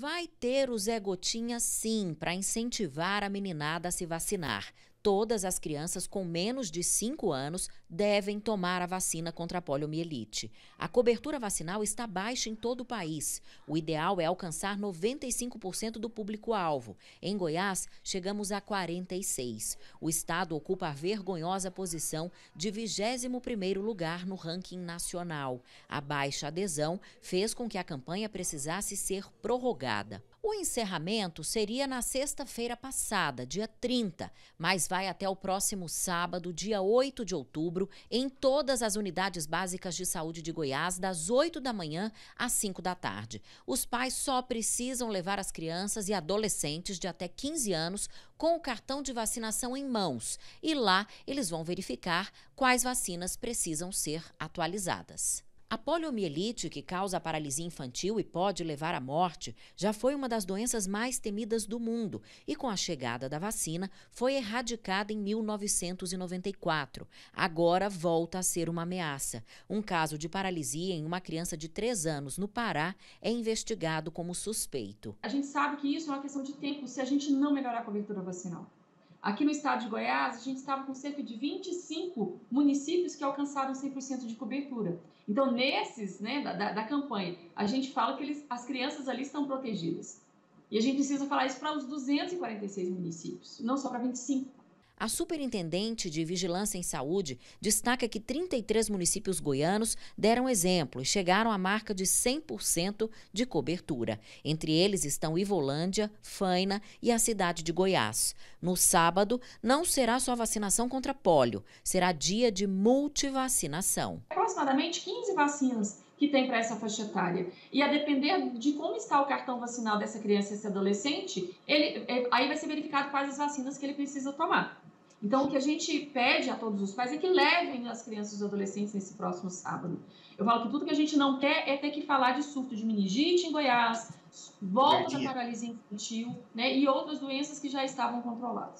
Vai ter o Zé Gotinha, sim, para incentivar a meninada a se vacinar todas as crianças com menos de 5 anos devem tomar a vacina contra a poliomielite. A cobertura vacinal está baixa em todo o país. O ideal é alcançar 95% do público-alvo. Em Goiás, chegamos a 46. O estado ocupa a vergonhosa posição de 21º lugar no ranking nacional. A baixa adesão fez com que a campanha precisasse ser prorrogada. O encerramento seria na sexta-feira passada, dia 30, mas vai até o próximo sábado, dia 8 de outubro, em todas as unidades básicas de saúde de Goiás, das 8 da manhã às 5 da tarde. Os pais só precisam levar as crianças e adolescentes de até 15 anos com o cartão de vacinação em mãos e lá eles vão verificar quais vacinas precisam ser atualizadas. A poliomielite, que causa paralisia infantil e pode levar à morte, já foi uma das doenças mais temidas do mundo e, com a chegada da vacina, foi erradicada em 1994. Agora volta a ser uma ameaça. Um caso de paralisia em uma criança de 3 anos no Pará é investigado como suspeito. A gente sabe que isso é uma questão de tempo se a gente não melhorar a cobertura vacinal. Aqui no estado de Goiás, a gente estava com cerca de 25 municípios que alcançaram 100% de cobertura. Então, nesses, né, da, da, da, campanha, a gente fala que eles, as crianças ali estão protegidas. E a gente precisa falar isso para os 246 municípios, não só para 25. A superintendente de Vigilância em Saúde destaca que 33 municípios goianos deram exemplo e chegaram à marca de 100% de cobertura. Entre eles estão Ivolândia, Faina e a cidade de Goiás. No sábado, não será só vacinação contra pólio, será dia de multivacinação. Aproximadamente 15 vacinas que tem para essa faixa etária. E a depender de como está o cartão vacinal dessa criança e esse adolescente, ele, é, aí vai ser verificado quais as vacinas que ele precisa tomar. Então, o que a gente pede a todos os pais é que levem as crianças e os adolescentes nesse próximo sábado. Eu falo que tudo que a gente não quer é ter que falar de surto de meningite em Goiás, volta Verdinha. da paralisia infantil né, e outras doenças que já estavam controladas.